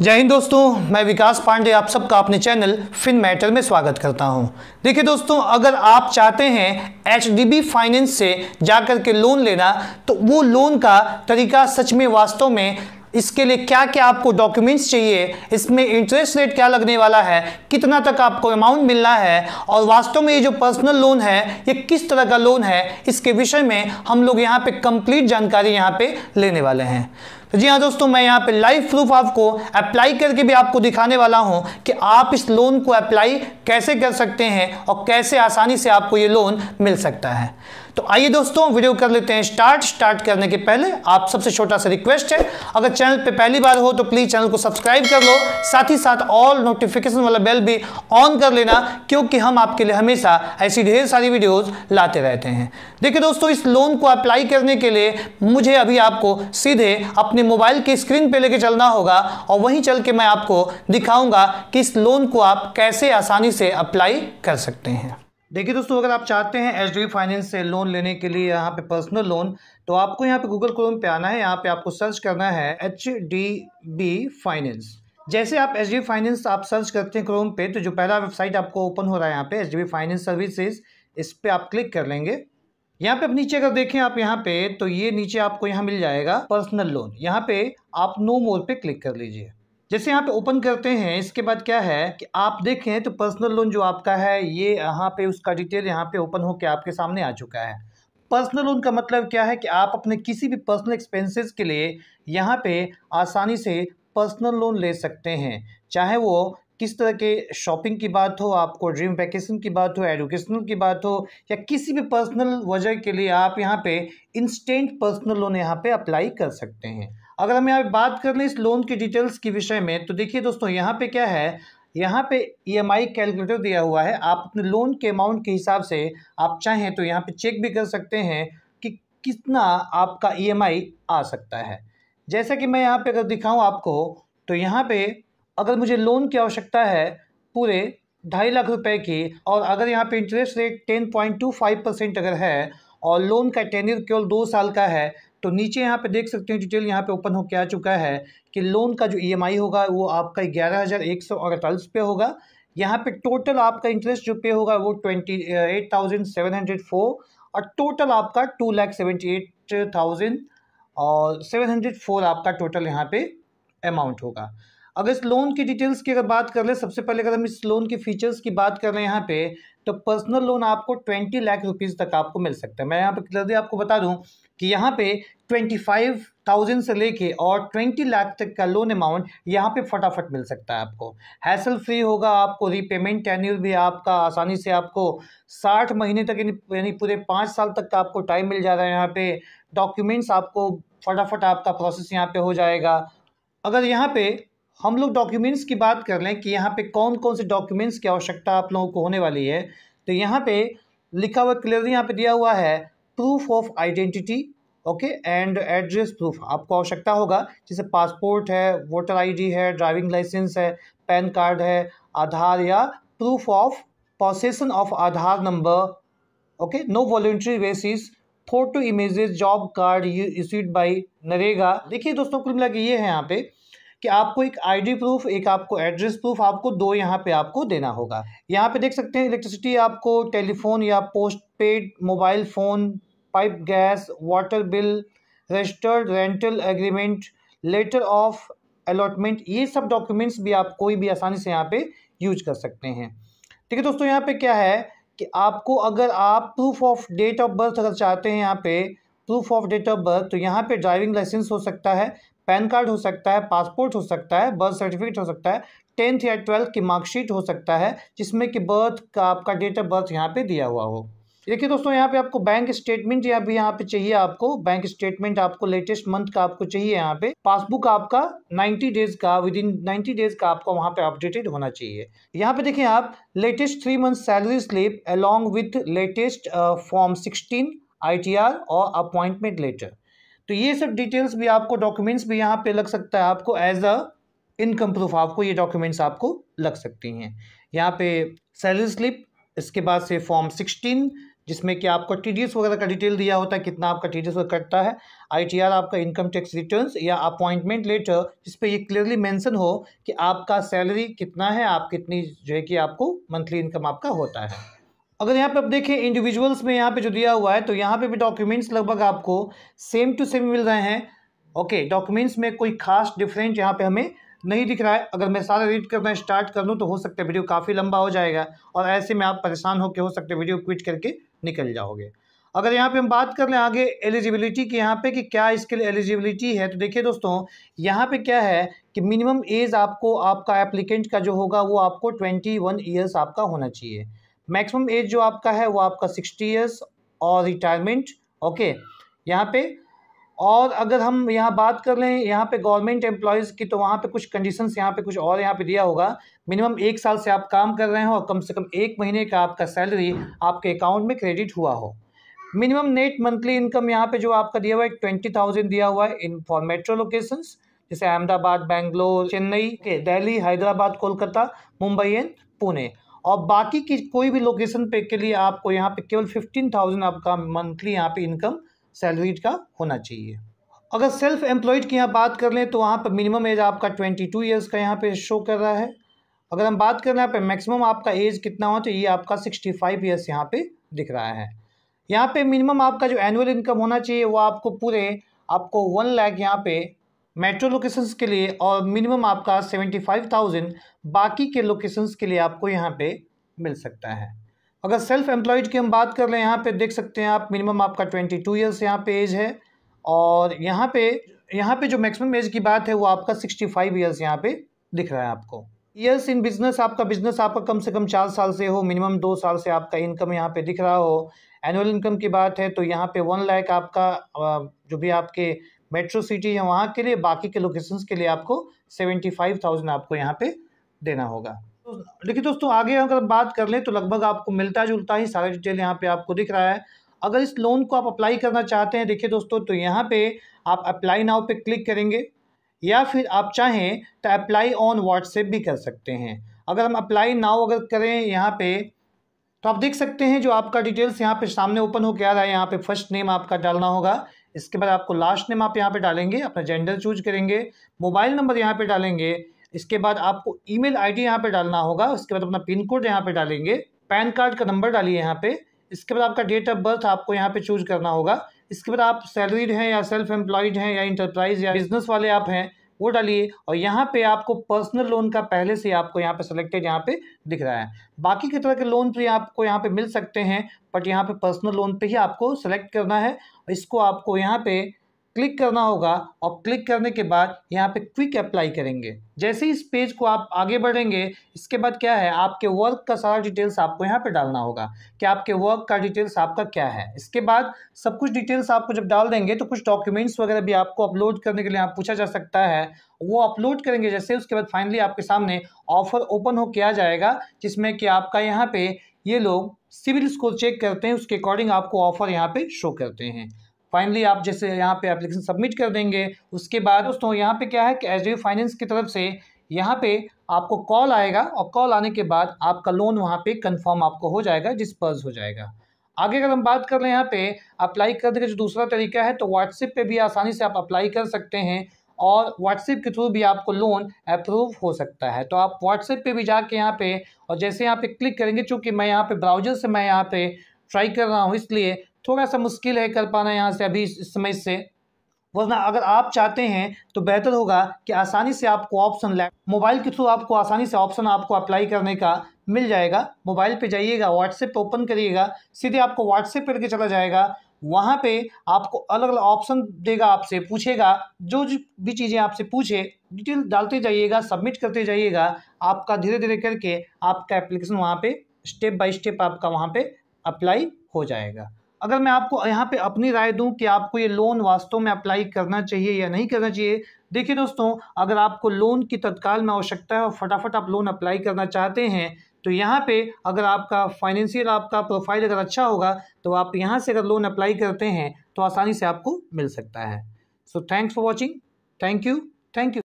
जय हिंद दोस्तों मैं विकास पांडे आप सबका अपने चैनल फिन मैटर में स्वागत करता हूं देखिए दोस्तों अगर आप चाहते हैं एच फाइनेंस से जाकर के लोन लेना तो वो लोन का तरीका सच में वास्तव में इसके लिए क्या क्या आपको डॉक्यूमेंट्स चाहिए इसमें इंटरेस्ट रेट क्या लगने वाला है कितना तक आपको अमाउंट मिलना है और वास्तव में ये जो पर्सनल लोन है ये किस तरह का लोन है इसके विषय में हम लोग यहाँ पे कंप्लीट जानकारी यहाँ पे लेने वाले हैं तो जी हाँ दोस्तों मैं यहाँ पे लाइव प्रूफ आपको अप्लाई करके भी आपको दिखाने वाला हूँ कि आप इस लोन को अप्लाई कैसे कर सकते हैं और कैसे आसानी से आपको ये लोन मिल सकता है तो आइए दोस्तों वीडियो कर लेते हैं स्टार्ट स्टार्ट करने के पहले आप सबसे छोटा सा रिक्वेस्ट है अगर चैनल पे पहली बार हो तो प्लीज़ चैनल को सब्सक्राइब कर लो साथ ही साथ ऑल नोटिफिकेशन वाला बेल भी ऑन कर लेना क्योंकि हम आपके लिए हमेशा ऐसी ढेर सारी वीडियोज़ लाते रहते हैं देखिए दोस्तों इस लोन को अप्लाई करने के लिए मुझे अभी आपको सीधे अपने मोबाइल की स्क्रीन पर लेके चलना होगा और वहीं चल के मैं आपको दिखाऊंगा कि इस लोन को आप कैसे आसानी से अप्लाई कर सकते हैं देखिए दोस्तों अगर आप चाहते हैं एच डी फाइनेंस से लोन लेने के लिए यहाँ पे पर्सनल लोन तो आपको यहाँ पे गूगल क्रोम पे आना है यहाँ पे आपको सर्च करना है एच डी बी फाइनेंस जैसे आप एच डी फाइनेंस आप सर्च करते हैं क्रोम पे तो जो पहला वेबसाइट आपको ओपन हो रहा है यहाँ पे H D B finance services इस पर आप क्लिक कर लेंगे यहाँ पे आप नीचे अगर देखें आप यहाँ पे तो ये नीचे आपको यहाँ मिल जाएगा पर्सनल लोन यहाँ पे आप नो मोर पे क्लिक कर लीजिए जैसे यहाँ पे ओपन करते हैं इसके बाद क्या है कि आप देखें तो पर्सनल लोन जो आपका है ये यहाँ पे उसका डिटेल यहाँ पे ओपन होकर आपके सामने आ चुका है पर्सनल लोन का मतलब क्या है कि आप अपने किसी भी पर्सनल एक्सपेंसेस के लिए यहाँ पे आसानी से पर्सनल लोन ले सकते हैं चाहे वो किस तरह के शॉपिंग की बात हो आपको ड्रीम वैकेशन की बात हो एडुकेशनल की बात हो या किसी भी पर्सनल वजह के लिए आप यहाँ पे इंस्टेंट पर्सनल लोन यहाँ पे अप्लाई कर सकते हैं अगर हम यहाँ पे बात कर लें इस लोन की डिटेल्स के विषय में तो देखिए दोस्तों यहाँ पे क्या है यहाँ पे ईएमआई e कैलकुलेटर दिया हुआ है आप अपने लोन के अमाउंट के हिसाब से आप चाहें तो यहाँ पे चेक भी कर सकते हैं कि कितना आपका ईएमआई e आ सकता है जैसा कि मैं यहाँ पे अगर दिखाऊँ आपको तो यहाँ पे अगर मुझे लोन की आवश्यकता है पूरे ढाई लाख रुपए की और अगर यहाँ पे interest rate ten point two five percent अगर है और लोन का टेनियर केवल दो साल का है तो नीचे यहाँ पे देख सकते हैं डिटेल यहाँ पे ओपन हो के आ चुका है कि लोन का जो ईएमआई e होगा वो आपका ग्यारह हज़ार एक सौ अड़तालीस पे होगा यहाँ पे टोटल आपका इंटरेस्ट जो पे होगा वो twenty eight thousand seven hundred four और टोटल आपका two lakh seventy eight thousand और सेवन हंड्रेड फोर आपका टोटल यहाँ पे अमाउंट होगा अगर इस लोन की डिटेल्स की अगर बात कर ले सबसे पहले अगर हम इस लोन के फीचर्स की बात कर रहे हैं यहाँ पे तो पर्सनल लोन आपको ट्वेंटी लाख रुपीज़ तक आपको मिल सकता है मैं यहाँ पे क्लियरली आपको बता दूँ कि यहाँ पे ट्वेंटी फाइव थाउजेंड से लेके और ट्वेंटी लाख तक का लोन अमाउंट यहाँ पे फटाफट मिल सकता है आपको हैसल फ्री होगा आपको रीपेमेंट टैन्यूर भी आपका आसानी से आपको साठ महीने तक यानी पूरे पाँच साल तक का आपको टाइम मिल जा रहा है यहाँ पे डॉक्यूमेंट्स आपको फटाफट आपका प्रोसेस यहाँ पे हो जाएगा अगर यहाँ पे हम लोग डॉक्यूमेंट्स की बात कर लें कि यहाँ पे कौन कौन से डॉक्यूमेंट्स की आवश्यकता आप लोगों को होने वाली है तो यहाँ पे लिखा हुआ क्लियरली यहाँ पे दिया हुआ है proof of identity okay and address proof आपको आवश्यकता होगा जैसे पासपोर्ट है वोटर आईडी है ड्राइविंग लाइसेंस है पैन कार्ड है आधार या proof of possession of Aadhaar number okay no voluntary basis photo images job card issued by NREGA देखिए दोस्तों कुल मिला ये है यहाँ पे कि आपको एक आईडी प्रूफ एक आपको एड्रेस प्रूफ आपको दो यहाँ पे आपको देना होगा यहाँ पे देख सकते हैं इलेक्ट्रिसिटी आपको टेलीफोन या post paid mobile phone pipe gas water bill registered rental agreement letter of allotment ये सब डॉक्यूमेंट्स भी आप कोई भी आसानी से यहाँ पे यूज कर सकते हैं ठीक है दोस्तों यहाँ पे क्या है कि आपको अगर आप proof of date of birth अगर चाहते हैं यहाँ पे proof of date of birth तो यहाँ पे ड्राइविंग लाइसेंस हो सकता है पैन कार्ड हो सकता है पासपोर्ट हो सकता है बर्थ सर्टिफिकेट हो सकता है टेंथ या ट्वेल्थ की मार्कशीट हो सकता है जिसमें कि बर्थ का आपका डेट ऑफ बर्थ यहाँ पे दिया हुआ हो देखिए दोस्तों यहाँ पे आपको बैंक स्टेटमेंट या भी यहाँ पे चाहिए आपको बैंक स्टेटमेंट आपको लेटेस्ट मंथ का आपको चाहिए यहाँ पे पासबुक आपका 90 डेज का विद इन नाइन्टी डेज का आपको वहाँ पे अपडेटेड होना चाहिए यहाँ पे देखिए आप latest three month salary slip along with latest form sixteen I और अपॉइंटमेंट लेटर तो ये सब डिटेल्स भी आपको डॉक्यूमेंट्स भी यहाँ पे लग सकता है आपको एज अ इनकम प्रूफ आपको ये डॉक्यूमेंट्स आपको लग सकती हैं यहाँ पे सैलरी स्लिप इसके बाद से फॉर्म सिक्सटीन जिसमें कि आपको टी वगैरह का डिटेल दिया होता है कितना आपका टी वगैरह कटता है आईटीआर आपका इनकम टैक्स रिटर्न या अपॉइंटमेंट लेटर जिस पर ये क्लियरली मेंशन हो कि आपका सैलरी कितना है आप कितनी जो है कि आपको मंथली इनकम आपका होता है अगर यहाँ पे आप देखें इंडिविजुअल्स में यहाँ पे जो दिया हुआ है तो यहाँ पे भी डॉक्यूमेंट्स लगभग आपको सेम टू सेम मिल रहे हैं ओके डॉक्यूमेंट्स में कोई खास डिफरेंट यहाँ पे हमें नहीं दिख रहा है अगर मैं सारा रीड करना स्टार्ट कर लूँ तो हो सकता है वीडियो काफ़ी लंबा हो जाएगा और ऐसे में आप परेशान होकर हो सकता है वीडियो क्विट करके निकल जाओगे अगर यहाँ पे हम बात कर लें आगे एलिजिबिलिटी की यहाँ पे कि क्या इसके लिए एलिजिबिलिटी है तो देखिए दोस्तों यहाँ पे क्या है कि मिनिमम एज आपको आपका एप्लीकेंट का जो होगा वो आपको ट्वेंटी वन ईयर्स आपका होना चाहिए मैक्सिमम एज जो आपका है वो आपका सिक्सटी ईयर्स और रिटायरमेंट ओके यहाँ पे और अगर हम यहाँ बात कर लें यहाँ पे गवर्नमेंट एम्प्लॉयज़ की तो वहाँ पे कुछ कंडीशंस यहाँ पे कुछ और यहाँ पे दिया होगा मिनिमम एक साल से आप काम कर रहे हो और कम से कम एक महीने का आपका सैलरी आपके अकाउंट में क्रेडिट हुआ हो मिनिमम नेट मंथली इनकम यहाँ पे जो आपका दिया हुआ है ट्वेंटी थाउजेंड दिया हुआ है इन फॉर मेट्रो लोकेशन जैसे अहमदाबाद बैंगलोर चेन्नई के दिल्ली हैदराबाद कोलकाता मुंबई एंड पुणे और बाकी की कोई भी लोकेशन पे के लिए आपको यहाँ पे केवल फिफ्टीन थाउजेंड आपका मंथली यहाँ पे इनकम सैलरी का होना चाहिए अगर सेल्फ एम्प्लॉयड की यहाँ बात कर लें तो वहाँ पर मिनिमम एज आपका ट्वेंटी टू ईयर्स का यहाँ पे शो कर रहा है अगर हम बात कर रहे हैं यहाँ पर मैक्सिमम आपका एज कितना हो तो ये आपका सिक्सटी फाइव ईयर्स यहाँ पर दिख रहा है यहाँ पे मिनिमम आपका जो एनुअल इनकम होना चाहिए वो आपको पूरे आपको वन लाख यहाँ पे मेट्रो लोकेशंस के लिए और मिनिमम आपका सेवेंटी फाइव थाउजेंड बाकी के लोकेशंस के लिए आपको यहाँ पे मिल सकता है अगर सेल्फ एम्प्लॉयड की हम बात कर रहे हैं यहाँ पे देख सकते हैं आप मिनिमम आपका ट्वेंटी टू ईयर्स यहाँ पे एज है और यहाँ पे यहाँ पे जो मैक्सिमम एज की बात है वो आपका सिक्सटी फाइव ईयर्स यहाँ पे दिख रहा है आपको ईयर्स इन बिजनेस आपका बिजनेस आपका कम से कम चार साल से हो मिनिमम दो साल से आपका इनकम यहाँ पे दिख रहा हो एनुअल इनकम की बात है तो यहाँ पे वन लैक आपका जो भी आपके मेट्रो सिटी है वहाँ के लिए बाकी के लोकेशंस के लिए आपको सेवेंटी फाइव थाउजेंड आपको यहाँ पे देना होगा देखिए दोस्तों आगे अगर बात कर लें तो लगभग आपको मिलता जुलता ही सारा डिटेल यहाँ पे आपको दिख रहा है अगर इस लोन को आप अप्लाई करना चाहते हैं देखिए दोस्तों तो यहाँ पे आप अप्लाई नाउ पे क्लिक करेंगे या फिर आप चाहें तो अप्लाई ऑन व्हाट्सएप भी कर सकते हैं अगर हम अप्लाई नाउ अगर करें यहाँ पे तो आप देख सकते हैं जो आपका डिटेल्स यहाँ पे सामने ओपन हो क्या रहा है यहाँ पे फर्स्ट नेम आपका डालना होगा इसके बाद आपको लास्ट नेम आप यहाँ पे डालेंगे अपना जेंडर चूज करेंगे मोबाइल नंबर यहाँ पे डालेंगे इसके बाद आपको ईमेल आईडी यहाँ पे डालना होगा उसके बाद अपना पिन कोड यहाँ पे डालेंगे पैन कार्ड का नंबर डालिए यहाँ पे इसके बाद आपका डेट ऑफ बर्थ आपको यहाँ पे चूज करना होगा इसके बाद आप सैलरीड हैं या सेल्फ एम्प्लॉयड हैं या इंटरप्राइज या बिजनेस वाले आप हैं वो डालिए और यहाँ पे आपको पर्सनल लोन का पहले से आपको यहाँ पे सिलेक्टेड यहाँ पे दिख रहा है बाकी की तरह के लोन भी आपको यहाँ पे मिल सकते हैं बट यहाँ पे पर्सनल लोन पे ही आपको सेलेक्ट करना है इसको आपको यहाँ पे क्लिक करना होगा और क्लिक करने के बाद यहाँ पे क्विक अप्लाई करेंगे जैसे ही इस पेज को आप आगे बढ़ेंगे इसके बाद क्या है आपके वर्क का सारा डिटेल्स आपको यहाँ पे डालना होगा कि आपके वर्क का डिटेल्स आपका क्या है इसके बाद सब कुछ डिटेल्स आपको जब डाल देंगे तो कुछ डॉक्यूमेंट्स वगैरह भी आपको अपलोड करने के लिए आप पूछा जा सकता है वो अपलोड करेंगे जैसे उसके बाद फाइनली आपके सामने ऑफर ओपन हो किया जाएगा जिसमें कि आपका यहाँ पर ये लोग सिविल स्कोर चेक करते हैं उसके अकॉर्डिंग आपको ऑफर यहाँ पर शो करते हैं फाइनली आप जैसे यहाँ पे एप्लीकेशन सबमिट कर देंगे उसके बाद दोस्तों यहाँ पे क्या है कि एच फाइनेंस की तरफ से यहाँ पे आपको कॉल आएगा और कॉल आने के बाद आपका लोन वहाँ पे कंफर्म आपको हो जाएगा डिस्पर्स हो जाएगा आगे अगर हम बात कर रहे हैं यहाँ पे अप्लाई करने का जो दूसरा तरीका है तो व्हाट्सएप पे भी आसानी से आप अप्लाई कर सकते हैं और व्हाट्सएप के थ्रू भी आपको लोन अप्रूव हो सकता है तो आप व्हाट्सएप पे भी जाके यहाँ पे और जैसे यहाँ पे क्लिक करेंगे चूँकि मैं यहाँ पे ब्राउजर से मैं यहाँ पे ट्राई कर रहा हूँ इसलिए थोड़ा सा मुश्किल है कर पाना यहाँ से अभी इस समय से वरना अगर आप चाहते हैं तो बेहतर होगा कि आसानी से आपको ऑप्शन मोबाइल के थ्रू आपको आसानी से ऑप्शन आपको अप्लाई करने का मिल जाएगा मोबाइल पे जाइएगा व्हाट्सएप पे ओपन करिएगा सीधे आपको व्हाट्सएप करके चला जाएगा वहाँ पे आपको अलग अलग ऑप्शन देगा आपसे पूछेगा जो जो भी चीज़ें आपसे पूछे डिटेल डालते जाइएगा सबमिट करते जाइएगा आपका धीरे धीरे करके आपका एप्लीकेशन वहाँ पर स्टेप बाई स्टेप आपका वहाँ पर अप्लाई हो जाएगा अगर मैं आपको यहाँ पे अपनी राय दूं कि आपको ये लोन वास्तव में अप्लाई करना चाहिए या नहीं करना चाहिए देखिए दोस्तों अगर आपको लोन की तत्काल में आवश्यकता है और फटाफट आप लोन अप्लाई करना चाहते हैं तो यहाँ पे अगर आपका फाइनेंशियल आपका प्रोफाइल अगर अच्छा होगा तो आप यहाँ से अगर लोन अप्लाई करते हैं तो आसानी से आपको मिल सकता है so thanks for watching thank you thank you